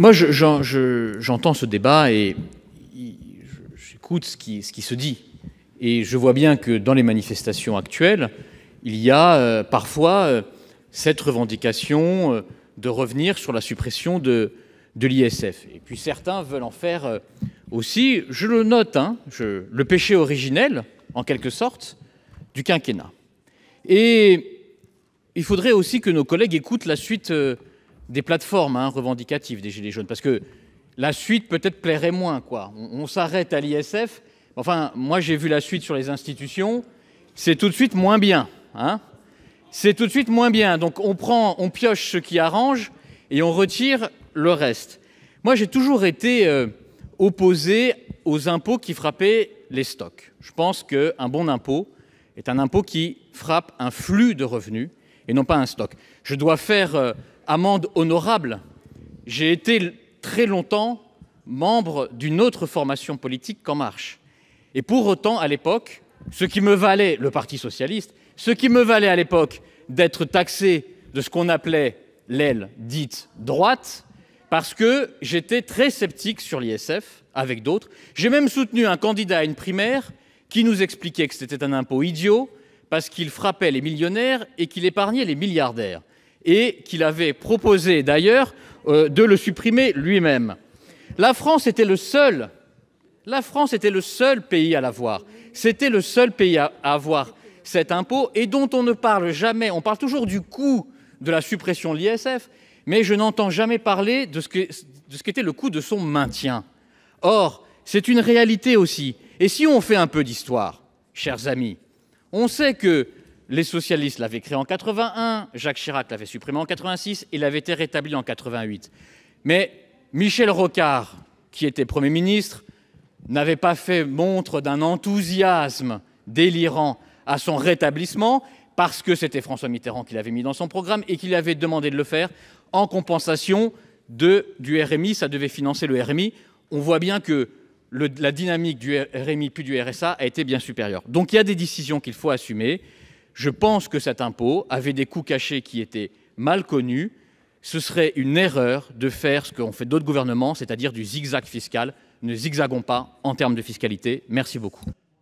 moi, j'entends ce débat et j'écoute ce qui, se dit. Et je vois bien que dans les manifestations actuelles, il y a euh, parfois euh, cette revendication euh, de revenir sur la suppression de, l'ISF. Et puis certains veulent en faire aussi, je le note, hein, le péché originel, en quelque sorte, du quinquennat. Et il faudrait aussi que nos collègues écoutent la suite des plateformes hein, revendicatives des Gilets jaunes, parce que la suite peut-être plairait moins. quoi. On, s'arrête à l'ISF. Enfin, moi j'ai vu la suite sur les institutions. C'est tout de suite moins bien. Hein. C'est tout de suite moins bien. Donc on prend, on pioche ce qui arrange et on retire le reste. Moi j'ai toujours été euh, opposé aux impôts qui frappaient les stocks. Je pense qu'un bon impôt est un impôt qui frappe un flux de revenus et non pas un stock. Je dois faire... Euh, amende honorable, j'ai été très longtemps membre d'une autre formation politique qu'En Marche. Et pour autant, à l'époque, ce qui me valait, le Parti Socialiste, ce qui me valait à l'époque d'être taxé de ce qu'on appelait l'aile dite droite, parce que j'étais très sceptique sur l'ISF, avec d'autres. J'ai même soutenu un candidat à une primaire qui nous expliquait que c'était un impôt idiot, parce qu'il frappait les millionnaires et qu'il épargnait les milliardaires et qu'il avait proposé d'ailleurs euh, de le supprimer lui-même. La France était le seul pays à l'avoir. C'était le seul pays à avoir cet impôt et dont on ne parle jamais. On parle toujours du coût de la suppression de l'ISF, mais je n'entends jamais parler de ce qu'était le coût de son maintien. Or, c'est une réalité aussi. Et si on fait un peu d'histoire, chers amis, on sait que les socialistes l'avaient créé en 81, Jacques Chirac l'avait supprimé en 86, il avait été rétabli en 88. Mais Michel Rocard, qui était Premier ministre, n'avait pas fait montre d'un enthousiasme délirant à son rétablissement, parce que c'était François Mitterrand qui l'avait mis dans son programme et qui lui avait demandé de le faire en compensation du RMI, ça devait financer le RMI. On voit bien que la dynamique du RMI puis du RSA a été bien supérieure. Donc il y a des décisions qu'il faut assumer. Je pense que cet impôt avait des coûts cachés qui étaient mal connus. Ce serait une erreur de faire ce qu'ont fait d'autres gouvernements, c'est-à-dire du zigzag fiscal. Ne zigzaguons pas en termes de fiscalité Merci beaucoup.